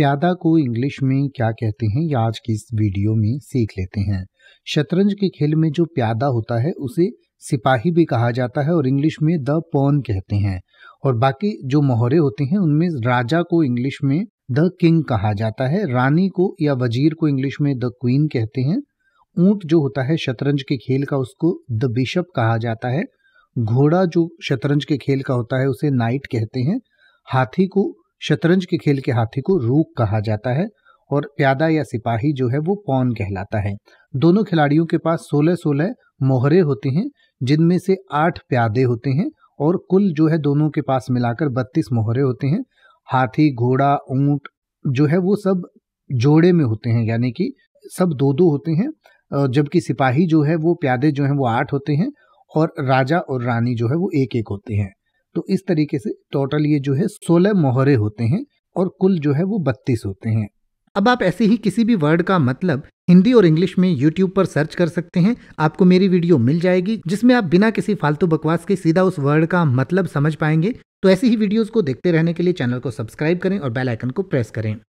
प्यादा को इंग्लिश में क्या कहते हैं या आज की इस वीडियो में सीख लेते हैं शतरंज के खेल में जो प्यादा होता है उसे सिपाही भी कहा जाता है और इंग्लिश में द पौन कहते हैं और बाकी जो मोहरे होते हैं उनमें राजा को इंग्लिश में द किंग कहा जाता है रानी को या वजीर को इंग्लिश में द क्वीन कहते हैं ऊंट जो होता है शतरंज के खेल का उसको द बिशप कहा जाता है घोड़ा जो शतरंज के खेल का होता है उसे नाइट कहते हैं हाथी को शतरंज के खेल के हाथी को रूक कहा जाता है और प्यादा या सिपाही जो है वो पौन कहलाता है दोनों खिलाड़ियों के पास सोलह सोलह मोहरे होते हैं जिनमें से आठ प्यादे होते हैं और कुल जो है दोनों के पास मिलाकर बत्तीस मोहरे होते हैं हाथी घोड़ा ऊंट जो है वो सब जोड़े में होते हैं यानी कि सब दो दो होते हैं जबकि सिपाही जो है वो प्यादे जो हैं वो आठ होते हैं और राजा और रानी जो है वो एक एक होते हैं तो इस तरीके से टोटल ये जो है सोलह मोहरे होते हैं और कुल जो है वो बत्तीस होते हैं अब आप ऐसे ही किसी भी वर्ड का मतलब हिंदी और इंग्लिश में यूट्यूब पर सर्च कर सकते हैं आपको मेरी वीडियो मिल जाएगी जिसमें आप बिना किसी फालतू बकवास के सीधा उस वर्ड का मतलब समझ पाएंगे तो ऐसी ही वीडियोस को देखते रहने के लिए चैनल को सब्सक्राइब करें और बेल आइकन को प्रेस करें